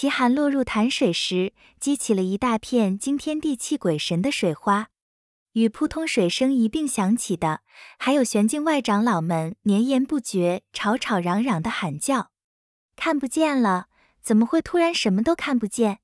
奇寒落入潭水时，激起了一大片惊天地泣鬼神的水花，与扑通水声一并响起的，还有玄境外长老们绵延不绝、吵吵嚷嚷的喊叫。看不见了？怎么会突然什么都看不见？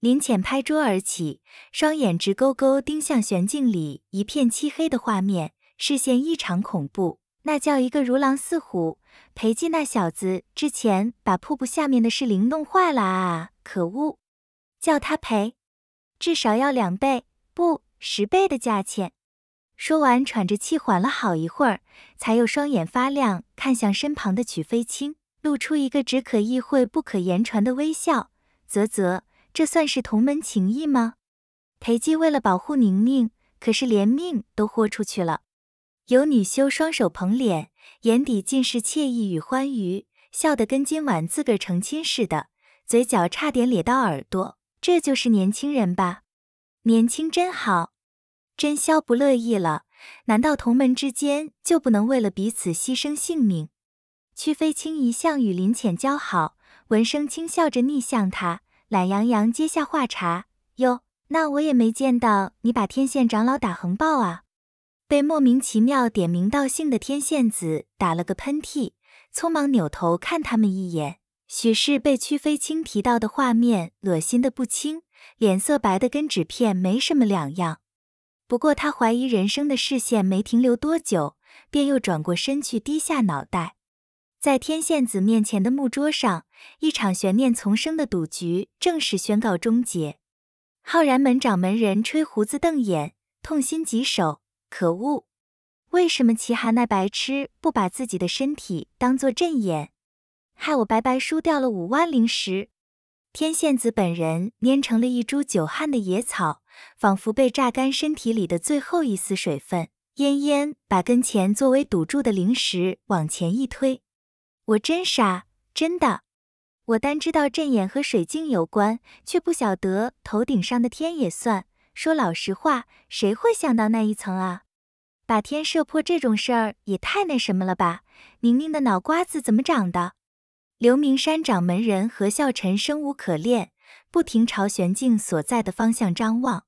林浅拍桌而起，双眼直勾勾盯向玄镜里一片漆黑的画面，视线异常恐怖。那叫一个如狼似虎！裴寂那小子之前把瀑布下面的侍灵弄坏了啊！可恶！叫他赔，至少要两倍不十倍的价钱。说完，喘着气缓了好一会儿，才又双眼发亮，看向身旁的曲飞青，露出一个只可意会不可言传的微笑。啧啧，这算是同门情谊吗？裴寂为了保护宁宁，可是连命都豁出去了。有女修双手捧脸，眼底尽是惬意与欢愉，笑得跟今晚自个儿成亲似的，嘴角差点咧到耳朵。这就是年轻人吧，年轻真好。真萧不乐意了，难道同门之间就不能为了彼此牺牲性命？屈飞青一向与林浅交好，闻声轻笑着逆向他，懒洋洋接下话茬：“哟，那我也没见到你把天线长老打横抱啊。”被莫名其妙点名道姓的天线子打了个喷嚏，匆忙扭头看他们一眼，许是被曲飞清提到的画面恶心的不轻，脸色白的跟纸片没什么两样。不过他怀疑人生的视线没停留多久，便又转过身去低下脑袋。在天线子面前的木桌上，一场悬念丛生的赌局正式宣告终结。浩然门掌门人吹胡子瞪眼，痛心疾首。可恶！为什么齐寒那白痴不把自己的身体当做阵眼，害我白白输掉了五万灵石？天线子本人蔫成了一株久旱的野草，仿佛被榨干身体里的最后一丝水分。烟烟把跟前作为赌注的灵石往前一推，我真傻，真的！我单知道阵眼和水镜有关，却不晓得头顶上的天也算。说老实话，谁会想到那一层啊？把天射破这种事儿也太那什么了吧！宁宁的脑瓜子怎么长的？刘明山掌门人何孝臣生无可恋，不停朝玄镜所在的方向张望。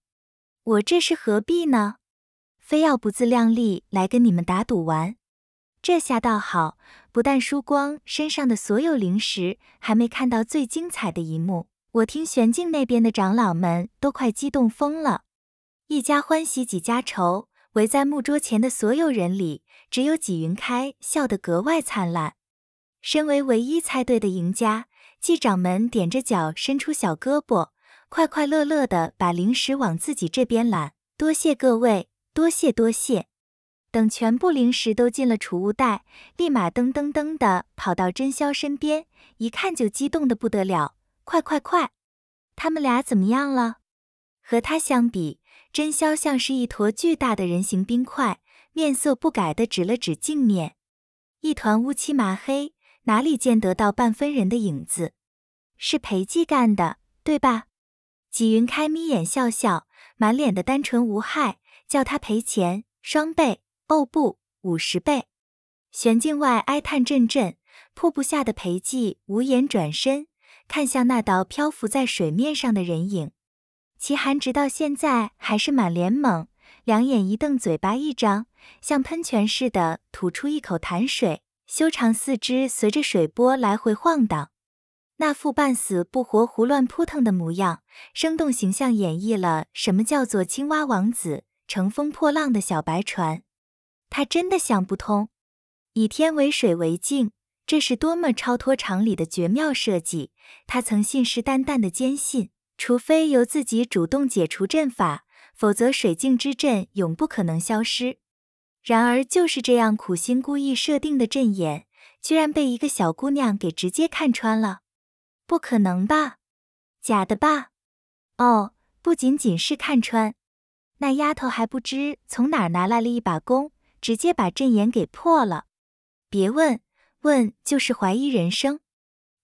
我这是何必呢？非要不自量力来跟你们打赌玩？这下倒好，不但输光身上的所有灵石，还没看到最精彩的一幕。我听玄镜那边的长老们都快激动疯了。一家欢喜几家愁。围在木桌前的所有人里，只有纪云开笑得格外灿烂。身为唯一猜对的赢家，纪掌门踮着脚，伸出小胳膊，快快乐乐地把零食往自己这边揽。多谢各位，多谢多谢。等全部零食都进了储物袋，立马噔噔噔地跑到真宵身边，一看就激动得不得了。快快快，他们俩怎么样了？和他相比。真霄像是一坨巨大的人形冰块，面色不改地指了指镜面，一团乌漆麻黑，哪里见得到半分人的影子？是裴寂干的，对吧？纪云开眯眼笑笑，满脸的单纯无害，叫他赔钱，双倍。哦不，五十倍。玄镜外哀叹阵阵，瀑布下的裴寂无言转身，看向那道漂浮在水面上的人影。齐寒直到现在还是满脸懵，两眼一瞪，嘴巴一张，像喷泉似的吐出一口潭水，修长四肢随着水波来回晃荡，那副半死不活、胡乱扑腾的模样，生动形象演绎了什么叫做青蛙王子乘风破浪的小白船。他真的想不通，以天为水为镜，这是多么超脱常理的绝妙设计。他曾信誓旦旦地坚信。除非由自己主动解除阵法，否则水镜之阵永不可能消失。然而就是这样苦心故意设定的阵眼，居然被一个小姑娘给直接看穿了！不可能吧？假的吧？哦，不仅仅是看穿，那丫头还不知从哪儿拿来了一把弓，直接把阵眼给破了。别问，问就是怀疑人生。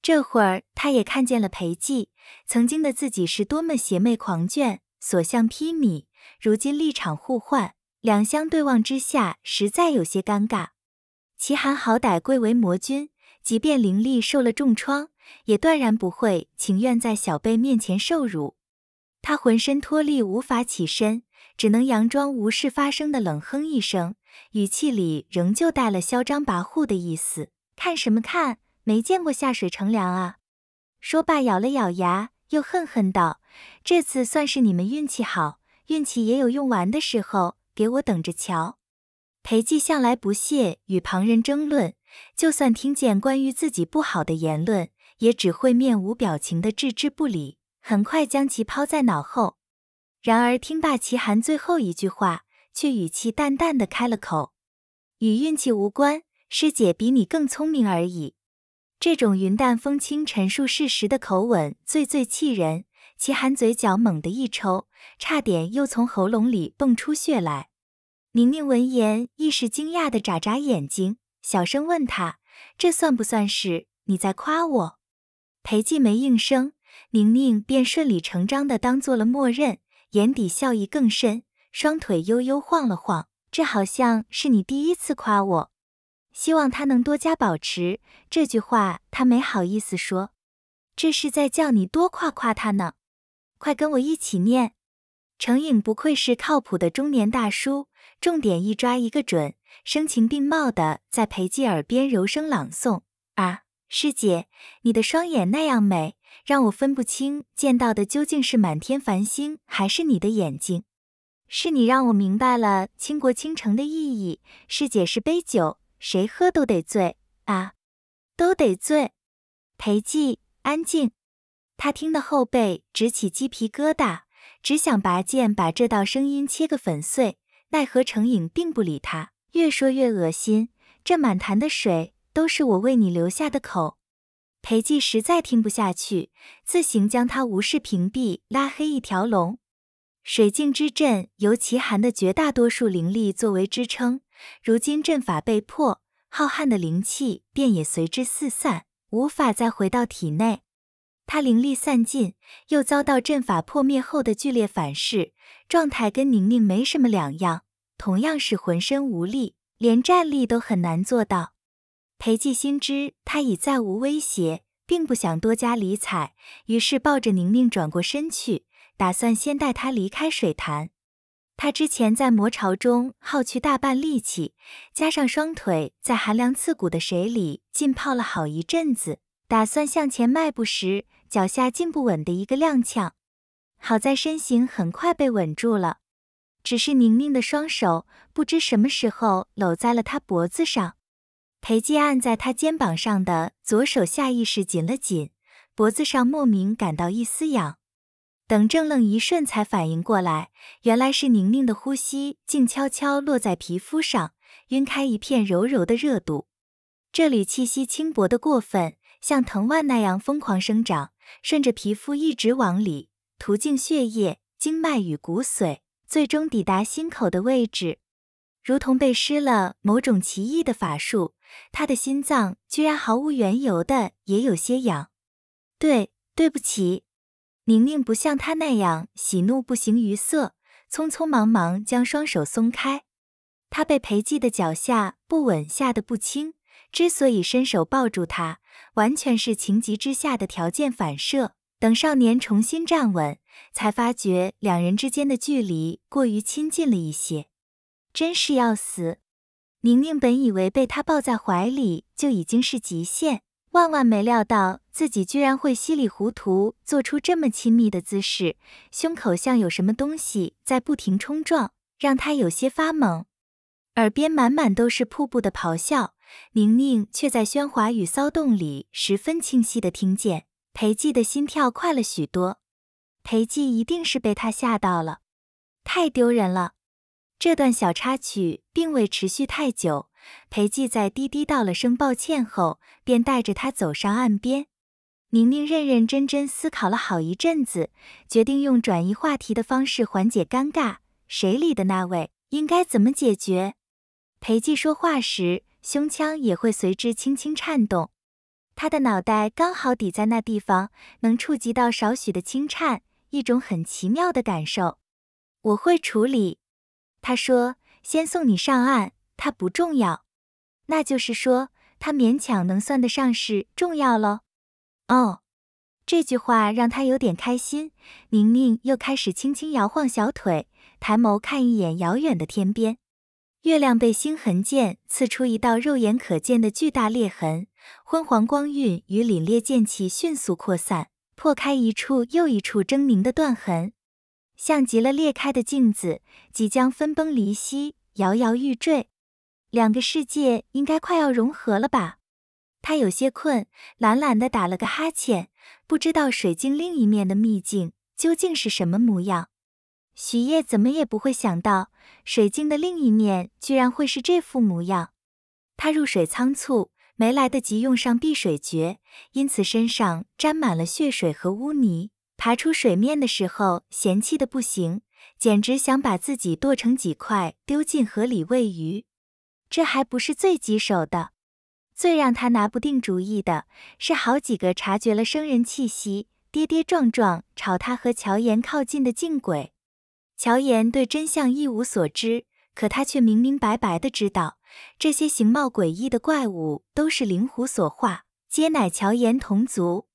这会儿，他也看见了裴寂，曾经的自己是多么邪魅狂狷、所向披靡。如今立场互换，两相对望之下，实在有些尴尬。齐寒好歹贵为魔君，即便灵力受了重创，也断然不会情愿在小辈面前受辱。他浑身脱力，无法起身，只能佯装无事发生的冷哼一声，语气里仍旧带了嚣张跋扈的意思。看什么看？没见过下水乘凉啊！说罢，咬了咬牙，又恨恨道：“这次算是你们运气好，运气也有用完的时候，给我等着瞧！”裴寂向来不屑与旁人争论，就算听见关于自己不好的言论，也只会面无表情的置之不理，很快将其抛在脑后。然而，听罢齐寒最后一句话，却语气淡淡的开了口：“与运气无关，师姐比你更聪明而已。”这种云淡风轻陈述事实的口吻最最气人，齐寒嘴角猛地一抽，差点又从喉咙里蹦出血来。宁宁闻言一时惊讶地眨眨眼睛，小声问他：“这算不算是你在夸我？”裴寂没应声，宁宁便顺理成章地当做了默认，眼底笑意更深，双腿悠悠晃了晃，这好像是你第一次夸我。希望他能多加保持。这句话他没好意思说，这是在叫你多夸夸他呢。快跟我一起念。程颖不愧是靠谱的中年大叔，重点一抓一个准，声情并茂的在裴寂耳边柔声朗诵：“啊，师姐，你的双眼那样美，让我分不清见到的究竟是满天繁星还是你的眼睛。是你让我明白了倾国倾城的意义。师姐是杯酒。”谁喝都得醉啊，都得醉。裴寂，安静。他听得后背直起鸡皮疙瘩，只想拔剑把这道声音切个粉碎。奈何程颖并不理他，越说越恶心。这满坛的水都是我为你留下的口。裴寂实在听不下去，自行将他无视、屏蔽、拉黑一条龙。水镜之阵由祁寒的绝大多数灵力作为支撑。如今阵法被破，浩瀚的灵气便也随之四散，无法再回到体内。他灵力散尽，又遭到阵法破灭后的剧烈反噬，状态跟宁宁没什么两样，同样是浑身无力，连站立都很难做到。裴寂心知他已再无威胁，并不想多加理睬，于是抱着宁宁转过身去，打算先带他离开水潭。他之前在魔潮中耗去大半力气，加上双腿在寒凉刺骨的水里浸泡了好一阵子，打算向前迈步时，脚下进不稳的一个踉跄，好在身形很快被稳住了。只是宁宁的双手不知什么时候搂在了他脖子上，裴寂按在他肩膀上的左手下意识紧了紧，脖子上莫名感到一丝痒。等怔愣一瞬，才反应过来，原来是宁宁的呼吸静悄悄落在皮肤上，晕开一片柔柔的热度。这里气息轻薄的过分，像藤蔓那样疯狂生长，顺着皮肤一直往里，途径血液、经脉与骨髓，最终抵达心口的位置。如同被施了某种奇异的法术，他的心脏居然毫无缘由的也有些痒。对，对不起。宁宁不像他那样喜怒不形于色，匆匆忙忙将双手松开。他被裴寂的脚下不稳吓得不轻，之所以伸手抱住他，完全是情急之下的条件反射。等少年重新站稳，才发觉两人之间的距离过于亲近了一些，真是要死！宁宁本以为被他抱在怀里就已经是极限。万万没料到自己居然会稀里糊涂做出这么亲密的姿势，胸口像有什么东西在不停冲撞，让他有些发懵。耳边满满都是瀑布的咆哮，宁宁却在喧哗与骚动里十分清晰地听见裴寂的心跳快了许多。裴寂一定是被他吓到了，太丢人了。这段小插曲并未持续太久。裴寂在滴滴道了声抱歉后，便带着他走上岸边。宁宁认认真真思考了好一阵子，决定用转移话题的方式缓解尴尬。水里的那位应该怎么解决？裴寂说话时，胸腔也会随之轻轻颤动。他的脑袋刚好抵在那地方，能触及到少许的轻颤，一种很奇妙的感受。我会处理，他说，先送你上岸。它不重要，那就是说它勉强能算得上是重要喽。哦，这句话让他有点开心。宁宁又开始轻轻摇晃小腿，抬眸看一眼遥远的天边。月亮被星痕剑刺出一道肉眼可见的巨大裂痕，昏黄光晕与凛冽剑气迅速扩散，破开一处又一处狰狞的断痕，像极了裂开的镜子，即将分崩离析，摇摇欲坠。两个世界应该快要融合了吧？他有些困，懒懒地打了个哈欠，不知道水晶另一面的秘境究竟是什么模样。许烨怎么也不会想到，水晶的另一面居然会是这副模样。他入水仓促，没来得及用上避水诀，因此身上沾满了血水和污泥。爬出水面的时候，嫌弃的不行，简直想把自己剁成几块丢进河里喂鱼。这还不是最棘手的，最让他拿不定主意的是好几个察觉了生人气息，跌跌撞撞朝他和乔岩靠近的镜鬼。乔岩对真相一无所知，可他却明明白白的知道，这些形貌诡异的怪物都是灵狐所化，皆乃乔岩同族。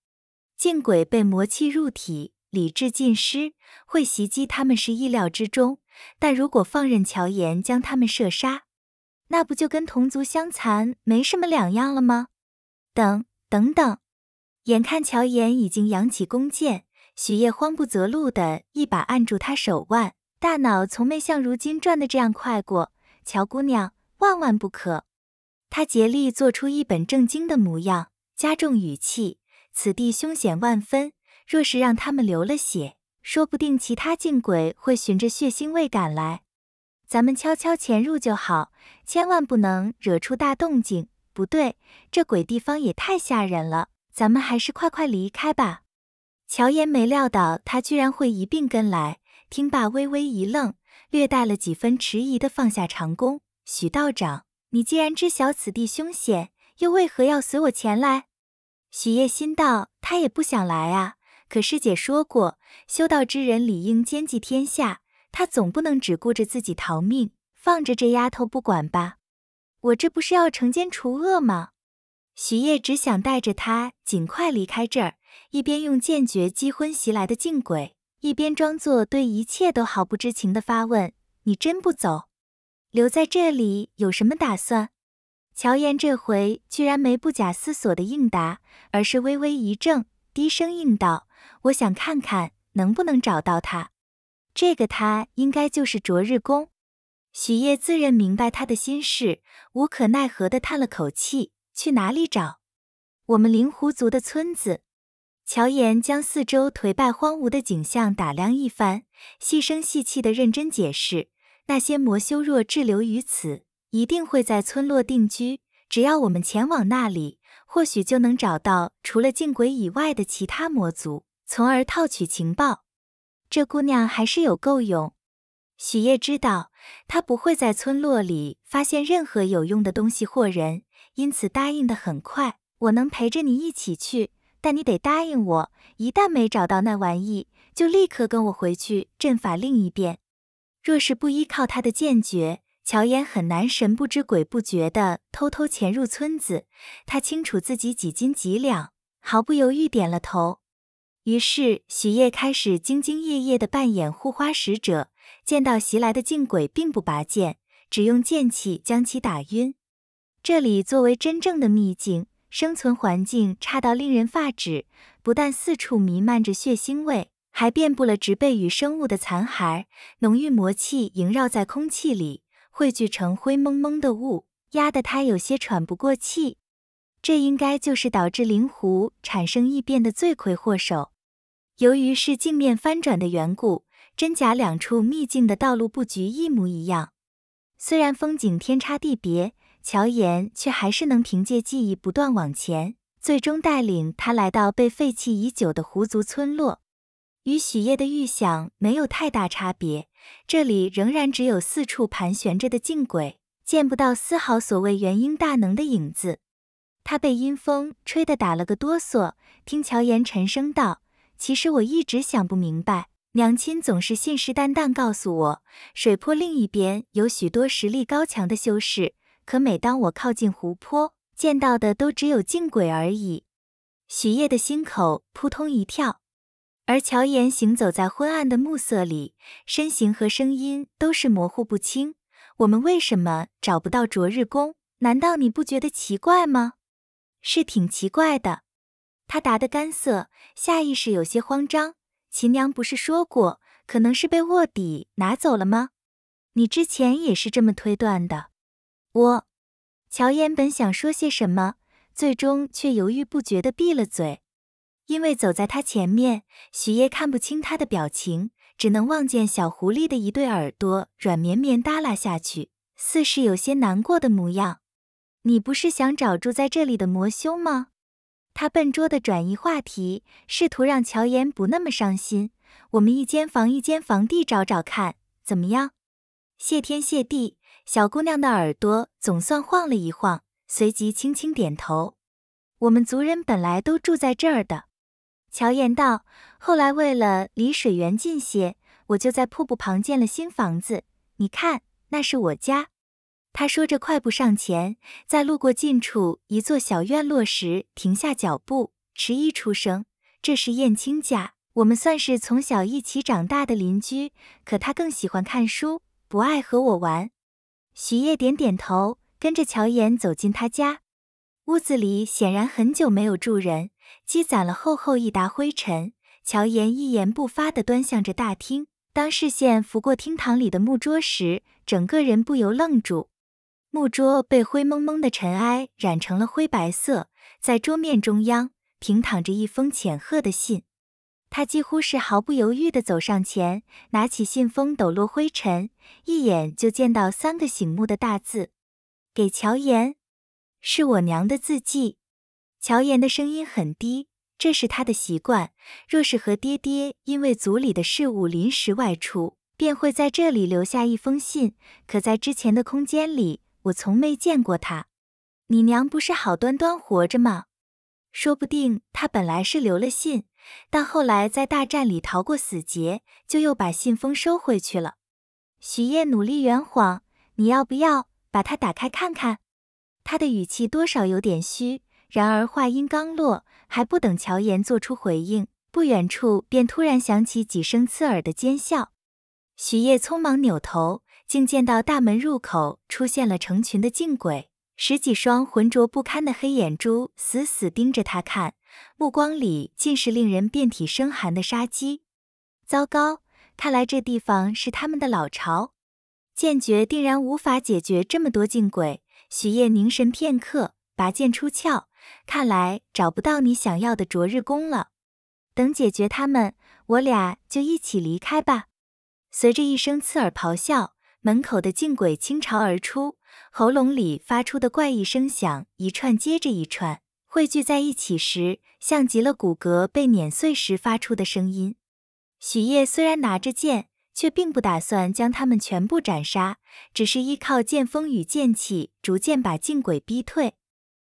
镜鬼被魔气入体，理智尽失，会袭击他们是意料之中，但如果放任乔岩将他们射杀。那不就跟同族相残没什么两样了吗？等等等，眼看乔岩已经扬起弓箭，许烨慌不择路的一把按住他手腕，大脑从没像如今转的这样快过。乔姑娘，万万不可！他竭力做出一本正经的模样，加重语气：“此地凶险万分，若是让他们流了血，说不定其他禁鬼会循着血腥味赶来。”咱们悄悄潜入就好，千万不能惹出大动静。不对，这鬼地方也太吓人了，咱们还是快快离开吧。乔岩没料到他居然会一并跟来，听罢微微一愣，略带了几分迟疑的放下长弓。许道长，你既然知晓此地凶险，又为何要随我前来？许烨心道，他也不想来啊，可师姐说过，修道之人理应兼济天下。他总不能只顾着自己逃命，放着这丫头不管吧？我这不是要惩奸除恶吗？许烨只想带着她尽快离开这儿，一边用剑诀击昏袭来的净鬼，一边装作对一切都毫不知情的发问：“你真不走？留在这里有什么打算？”乔岩这回居然没不假思索的应答，而是微微一怔，低声应道：“我想看看能不能找到他。”这个他应该就是卓日公，许烨自认明白他的心事，无可奈何的叹了口气。去哪里找？我们灵狐族的村子。乔岩将四周颓败荒芜的景象打量一番，细声细气的认真解释：那些魔修若滞留于此，一定会在村落定居。只要我们前往那里，或许就能找到除了镜鬼以外的其他魔族，从而套取情报。这姑娘还是有够勇，许烨知道她不会在村落里发现任何有用的东西或人，因此答应得很快。我能陪着你一起去，但你得答应我，一旦没找到那玩意，就立刻跟我回去。阵法另一边，若是不依靠他的剑诀，乔岩很难神不知鬼不觉地偷偷潜入村子。他清楚自己几斤几两，毫不犹豫点了头。于是许烨开始兢兢业业地扮演护花使者，见到袭来的镜鬼并不拔剑，只用剑气将其打晕。这里作为真正的秘境，生存环境差到令人发指，不但四处弥漫着血腥味，还遍布了植被与生物的残骸，浓郁魔气萦绕在空气里，汇聚成灰蒙蒙的雾，压得他有些喘不过气。这应该就是导致灵狐产生异变的罪魁祸首。由于是镜面翻转的缘故，真假两处秘境的道路布局一模一样。虽然风景天差地别，乔岩却还是能凭借记忆不断往前，最终带领他来到被废弃已久的狐族村落。与许烨的预想没有太大差别，这里仍然只有四处盘旋着的镜鬼，见不到丝毫所谓元婴大能的影子。他被阴风吹得打了个哆嗦，听乔岩沉声道。其实我一直想不明白，娘亲总是信誓旦旦告诉我，水坡另一边有许多实力高强的修士。可每当我靠近湖泊，见到的都只有镜鬼而已。许烨的心口扑通一跳，而乔岩行走在昏暗的暮色里，身形和声音都是模糊不清。我们为什么找不到卓日宫？难道你不觉得奇怪吗？是挺奇怪的。他答得干涩，下意识有些慌张。秦娘不是说过，可能是被卧底拿走了吗？你之前也是这么推断的。我，乔岩本想说些什么，最终却犹豫不决地闭了嘴。因为走在他前面，许烨看不清他的表情，只能望见小狐狸的一对耳朵软绵绵耷拉下去，似是有些难过的模样。你不是想找住在这里的魔修吗？他笨拙地转移话题，试图让乔岩不那么伤心。我们一间房一间房地找找看，怎么样？谢天谢地，小姑娘的耳朵总算晃了一晃，随即轻轻点头。我们族人本来都住在这儿的，乔岩道。后来为了离水源近些，我就在瀑布旁建了新房子。你看，那是我家。他说着，快步上前，在路过近处一座小院落时停下脚步，迟疑出声：“这是燕青家，我们算是从小一起长大的邻居。可他更喜欢看书，不爱和我玩。”许烨点点头，跟着乔岩走进他家。屋子里显然很久没有住人，积攒了厚厚一沓灰尘。乔岩一言不发地端向着大厅，当视线拂过厅堂里的木桌时，整个人不由愣住。木桌被灰蒙蒙的尘埃染成了灰白色，在桌面中央平躺着一封浅褐的信。他几乎是毫不犹豫地走上前，拿起信封，抖落灰尘，一眼就见到三个醒目的大字：给乔岩。是我娘的字迹。乔岩的声音很低，这是他的习惯。若是和爹爹因为族里的事务临时外出，便会在这里留下一封信。可在之前的空间里。我从没见过他，你娘不是好端端活着吗？说不定他本来是留了信，但后来在大战里逃过死劫，就又把信封收回去了。许烨努力圆谎，你要不要把它打开看看？他的语气多少有点虚，然而话音刚落，还不等乔岩做出回应，不远处便突然响起几声刺耳的尖笑。许烨匆忙扭头。竟见到大门入口出现了成群的镜鬼，十几双浑浊不堪的黑眼珠死死盯着他看，目光里尽是令人遍体生寒的杀机。糟糕，看来这地方是他们的老巢，剑诀定然无法解决这么多镜鬼。许烨凝神片刻，拔剑出鞘。看来找不到你想要的灼日弓了。等解决他们，我俩就一起离开吧。随着一声刺耳咆哮。门口的镜鬼倾巢而出，喉咙里发出的怪异声响一串接着一串，汇聚在一起时，像极了骨骼被碾碎时发出的声音。许烨虽然拿着剑，却并不打算将他们全部斩杀，只是依靠剑锋与剑气，逐渐把镜鬼逼退。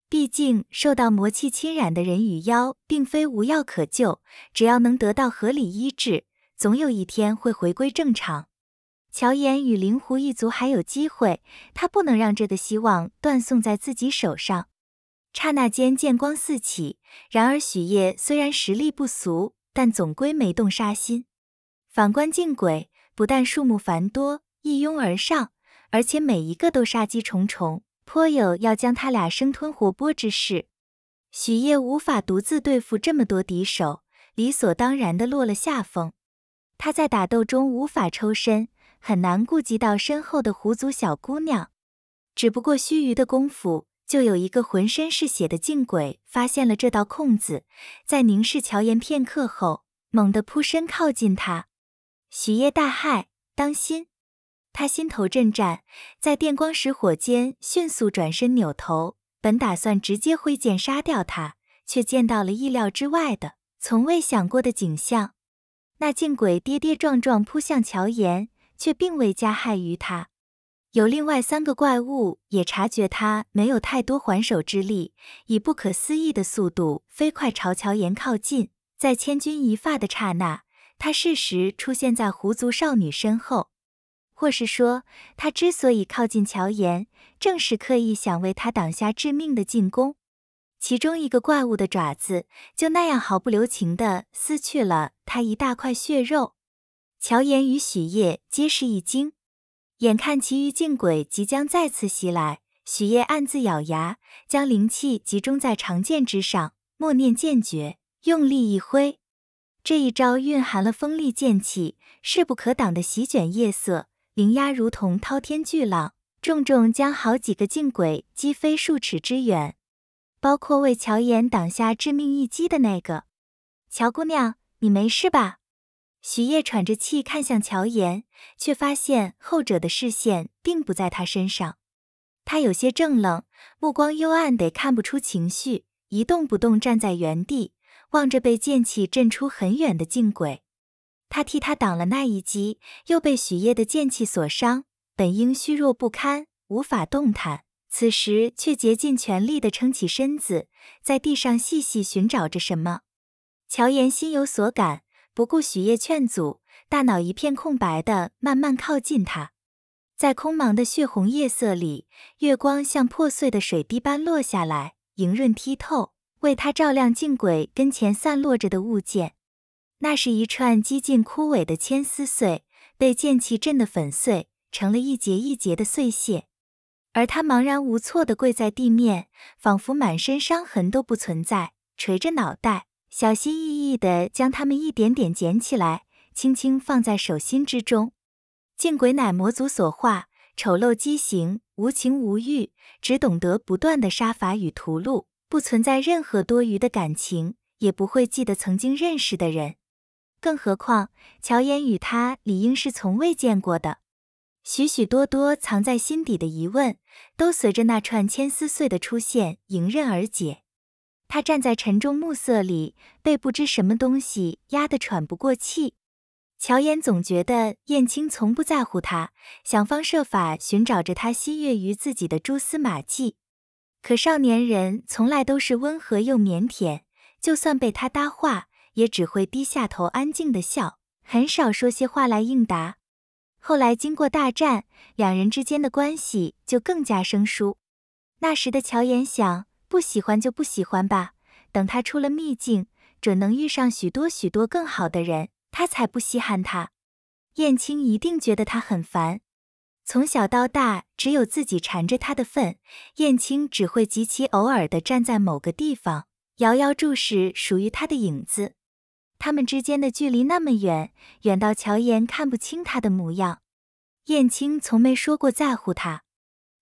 毕竟受到魔气侵染的人与妖，并非无药可救，只要能得到合理医治，总有一天会回归正常。乔岩与灵狐一族还有机会，他不能让这个希望断送在自己手上。刹那间，剑光四起。然而许烨虽然实力不俗，但总归没动杀心。反观镜鬼，不但数目繁多，一拥而上，而且每一个都杀机重重，颇有要将他俩生吞活剥之势。许烨无法独自对付这么多敌手，理所当然的落了下风。他在打斗中无法抽身。很难顾及到身后的狐族小姑娘，只不过须臾的功夫，就有一个浑身是血的镜鬼发现了这道空子，在凝视乔岩片刻后，猛地扑身靠近他。许烨大骇，当心！他心头震颤，在电光石火间迅速转身扭头，本打算直接挥剑杀掉他，却见到了意料之外的、从未想过的景象。那镜鬼跌跌撞撞扑向乔岩。却并未加害于他。有另外三个怪物也察觉他没有太多还手之力，以不可思议的速度飞快朝乔岩靠近。在千钧一发的刹那，他适时出现在狐族少女身后，或是说，他之所以靠近乔岩，正是刻意想为他挡下致命的进攻。其中一个怪物的爪子就那样毫不留情地撕去了他一大块血肉。乔岩与许烨皆是一惊，眼看其余禁鬼即将再次袭来，许烨暗自咬牙，将灵气集中在长剑之上，默念剑诀，用力一挥。这一招蕴含了锋利剑气，势不可挡的席卷夜色，灵压如同滔天巨浪，重重将好几个禁鬼击飞数尺之远，包括为乔岩挡下致命一击的那个。乔姑娘，你没事吧？许烨喘着气看向乔岩，却发现后者的视线并不在他身上。他有些怔愣，目光幽暗得看不出情绪，一动不动站在原地，望着被剑气震出很远的镜轨。他替他挡了那一击，又被许烨的剑气所伤，本应虚弱不堪，无法动弹，此时却竭尽全力地撑起身子，在地上细细寻找着什么。乔岩心有所感。不顾许烨劝阻，大脑一片空白的，慢慢靠近他。在空茫的血红夜色里，月光像破碎的水滴般落下来，莹润剔透，为他照亮镜轨跟前散落着的物件。那是一串几近枯萎的千丝穗，被剑气震得粉碎，成了一节一节的碎屑。而他茫然无措地跪在地面，仿佛满身伤痕都不存在，垂着脑袋。小心翼翼地将它们一点点捡起来，轻轻放在手心之中。见鬼乃魔族所化，丑陋畸形，无情无欲，只懂得不断的杀伐与屠戮，不存在任何多余的感情，也不会记得曾经认识的人。更何况乔岩与他理应是从未见过的。许许多多藏在心底的疑问，都随着那串千丝碎的出现迎刃而解。他站在沉重暮色里，被不知什么东西压得喘不过气。乔岩总觉得燕青从不在乎他，想方设法寻找着他心悦于自己的蛛丝马迹。可少年人从来都是温和又腼腆，就算被他搭话，也只会低下头安静地笑，很少说些话来应答。后来经过大战，两人之间的关系就更加生疏。那时的乔岩想。不喜欢就不喜欢吧。等他出了秘境，准能遇上许多许多更好的人，他才不稀罕他。燕青一定觉得他很烦。从小到大，只有自己缠着他的份。燕青只会极其偶尔地站在某个地方，遥遥注视属于他的影子。他们之间的距离那么远，远到乔岩看不清他的模样。燕青从没说过在乎他，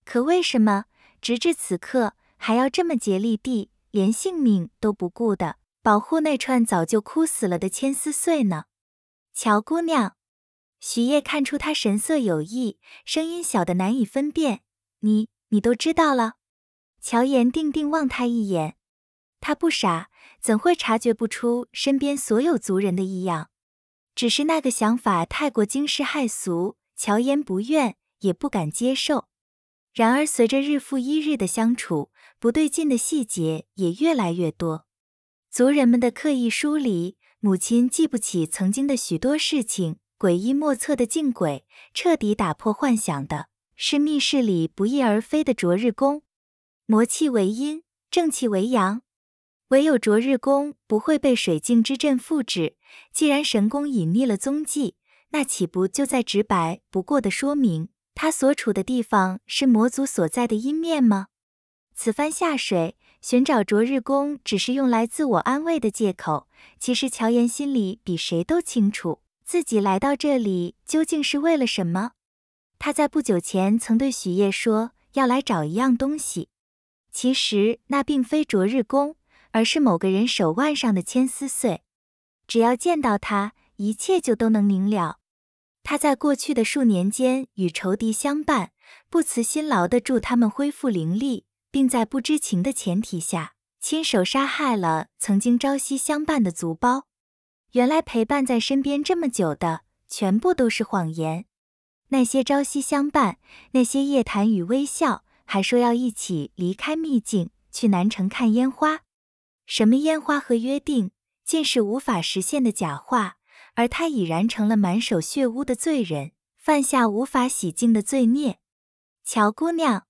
可为什么？直至此刻。还要这么竭力地，连性命都不顾的保护那串早就枯死了的千丝穗呢？乔姑娘，许烨看出她神色有异，声音小得难以分辨。你，你都知道了？乔岩定定望他一眼，他不傻，怎会察觉不出身边所有族人的异样？只是那个想法太过惊世骇俗，乔岩不愿也不敢接受。然而，随着日复一日的相处，不对劲的细节也越来越多，族人们的刻意疏离，母亲记不起曾经的许多事情，诡异莫测的镜鬼，彻底打破幻想的是密室里不翼而飞的卓日弓。魔气为阴，正气为阳，唯有卓日弓不会被水镜之阵复制。既然神功隐匿了踪迹，那岂不就在直白不过的说明他所处的地方是魔族所在的阴面吗？此番下水寻找卓日宫，只是用来自我安慰的借口。其实乔岩心里比谁都清楚，自己来到这里究竟是为了什么。他在不久前曾对许烨说要来找一样东西，其实那并非卓日宫，而是某个人手腕上的千丝穗。只要见到它，一切就都能明了。他在过去的数年间与仇敌相伴，不辞辛劳地助他们恢复灵力。并在不知情的前提下亲手杀害了曾经朝夕相伴的族胞。原来陪伴在身边这么久的，全部都是谎言。那些朝夕相伴，那些夜谈与微笑，还说要一起离开秘境，去南城看烟花。什么烟花和约定，尽是无法实现的假话。而他已然成了满手血污的罪人，犯下无法洗净的罪孽。乔姑娘。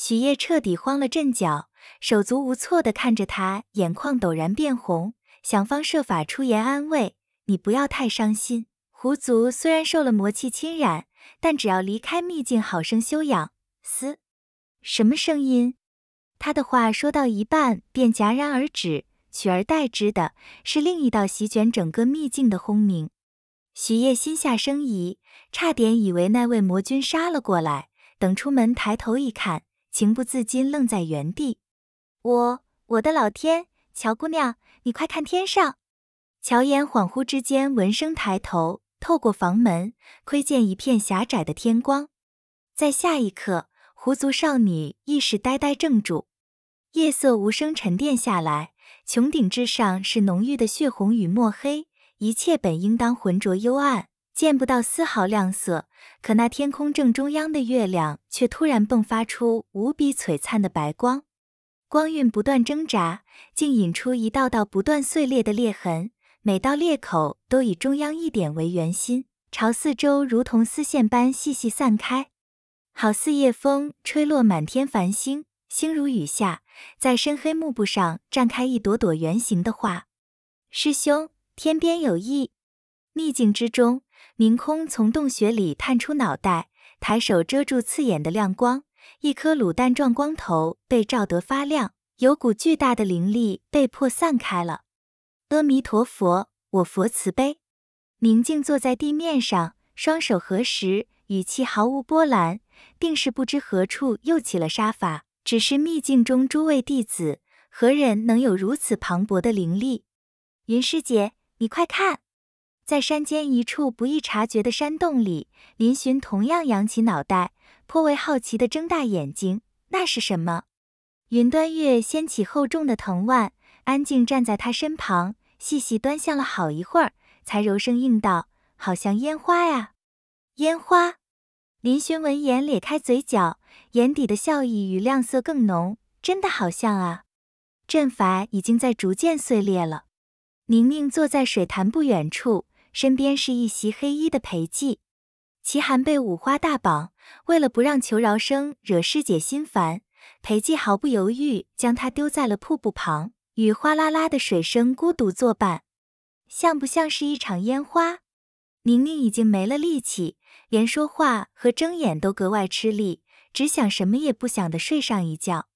许烨彻底慌了阵脚，手足无措地看着他，眼眶陡然变红，想方设法出言安慰：“你不要太伤心，狐族虽然受了魔气侵染，但只要离开秘境，好生休养。”嘶，什么声音？他的话说到一半便戛然而止，取而代之的是另一道席卷整个秘境的轰鸣。许烨心下生疑，差点以为那位魔君杀了过来。等出门抬头一看。情不自禁愣在原地，我我的老天，乔姑娘，你快看天上！乔琰恍惚之间闻声抬头，透过房门窥见一片狭窄的天光。在下一刻，狐族少女亦是呆呆怔住。夜色无声沉淀下来，穹顶之上是浓郁的血红与墨黑，一切本应当浑浊幽暗。见不到丝毫亮色，可那天空正中央的月亮却突然迸发出无比璀璨的白光，光晕不断挣扎，竟引出一道道不断碎裂的裂痕，每道裂口都以中央一点为圆心，朝四周如同丝线般细细散开，好似夜风吹落满天繁星，星如雨下，在深黑幕布上绽开一朵朵圆形的花。师兄，天边有意，秘境之中。明空从洞穴里探出脑袋，抬手遮住刺眼的亮光。一颗卤蛋状光头被照得发亮，有股巨大的灵力被迫散开了。阿弥陀佛，我佛慈悲。明镜坐在地面上，双手合十，语气毫无波澜。定是不知何处又起了杀伐。只是秘境中诸位弟子，何人能有如此磅礴的灵力？云师姐，你快看！在山间一处不易察觉的山洞里，林寻同样扬起脑袋，颇为好奇地睁大眼睛。那是什么？云端月掀起厚重的藤蔓，安静站在他身旁，细细端详了好一会儿，才柔声应道：“好像烟花呀，烟花。”林寻闻言咧开嘴角，眼底的笑意与亮色更浓。真的好像啊！阵法已经在逐渐碎裂了。宁宁坐在水潭不远处。身边是一袭黑衣的裴寂，齐寒被五花大绑。为了不让求饶声惹师姐心烦，裴寂毫不犹豫将他丢在了瀑布旁，与哗啦啦的水声孤独作伴。像不像是一场烟花？宁宁已经没了力气，连说话和睁眼都格外吃力，只想什么也不想的睡上一觉。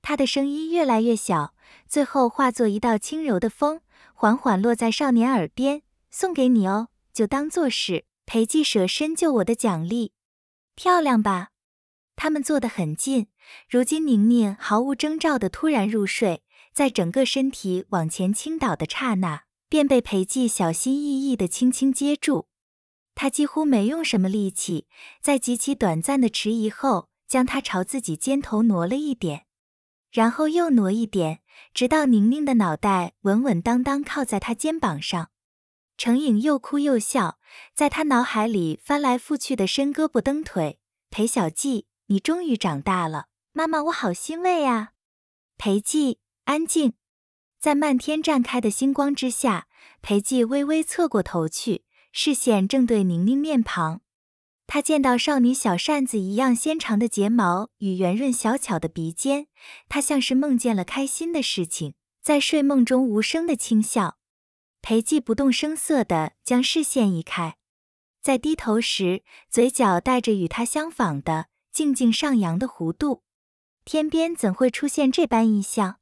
她的声音越来越小，最后化作一道轻柔的风，缓缓落在少年耳边。送给你哦，就当做是裴寂舍身救我的奖励，漂亮吧？他们坐得很近，如今宁宁毫无征兆的突然入睡，在整个身体往前倾倒的刹那，便被裴寂小心翼翼的轻轻接住。他几乎没用什么力气，在极其短暂的迟疑后，将他朝自己肩头挪了一点，然后又挪一点，直到宁宁的脑袋稳稳当当靠在他肩膀上。程颖又哭又笑，在他脑海里翻来覆去的伸胳膊蹬腿。裴小纪，你终于长大了，妈妈我好欣慰啊。裴纪，安静。在漫天绽开的星光之下，裴纪微微侧过头去，视线正对宁宁面庞。他见到少女小扇子一样纤长的睫毛与圆润小巧的鼻尖，他像是梦见了开心的事情，在睡梦中无声的轻笑。裴寂不动声色地将视线移开，在低头时，嘴角带着与他相仿的静静上扬的弧度。天边怎会出现这般异象？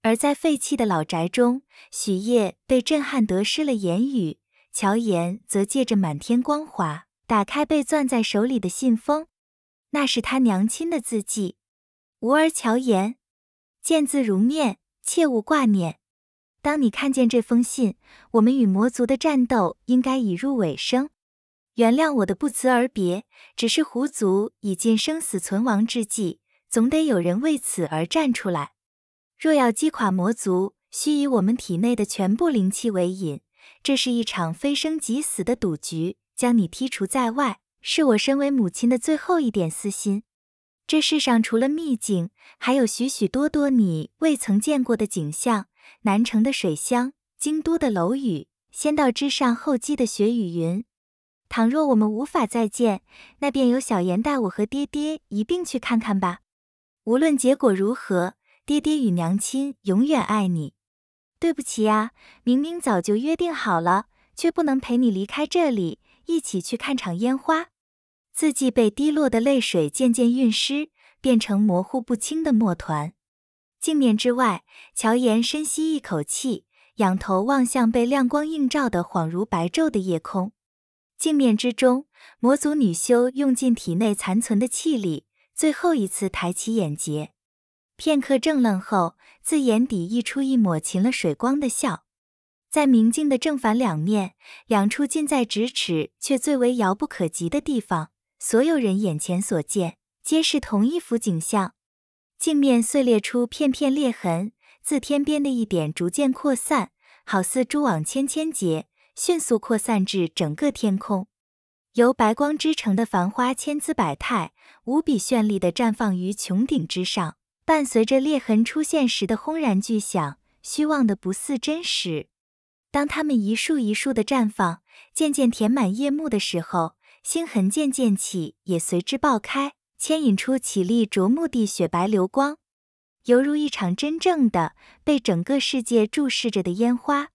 而在废弃的老宅中，许烨被震撼得失了言语。乔岩则借着满天光华，打开被攥在手里的信封，那是他娘亲的字迹：“吾儿乔岩，见字如面，切勿挂念。”当你看见这封信，我们与魔族的战斗应该已入尾声。原谅我的不辞而别，只是狐族已近生死存亡之际，总得有人为此而站出来。若要击垮魔族，需以我们体内的全部灵气为引，这是一场非生即死的赌局。将你剔除在外，是我身为母亲的最后一点私心。这世上除了秘境，还有许许多多你未曾见过的景象。南城的水乡，京都的楼宇，仙道之上后积的雪与云。倘若我们无法再见，那便由小言带我和爹爹一并去看看吧。无论结果如何，爹爹与娘亲永远爱你。对不起呀，明明早就约定好了，却不能陪你离开这里，一起去看场烟花。字迹被滴落的泪水渐渐晕湿，变成模糊不清的墨团。镜面之外，乔岩深吸一口气，仰头望向被亮光映照的恍如白昼的夜空。镜面之中，魔族女修用尽体内残存的气力，最后一次抬起眼睫。片刻怔愣后，自眼底溢出一抹噙了水光的笑。在明镜的正反两面，两处近在咫尺却最为遥不可及的地方，所有人眼前所见，皆是同一幅景象。镜面碎裂出片片裂痕，自天边的一点逐渐扩散，好似蛛网千千结，迅速扩散至整个天空。由白光织成的繁花千姿百态，无比绚丽地绽放于穹顶之上。伴随着裂痕出现时的轰然巨响，虚妄的不似真实。当它们一束一束地绽放，渐渐填满夜幕的时候，星痕渐渐起，也随之爆开。牵引出绮丽着目的雪白流光，犹如一场真正的被整个世界注视着的烟花。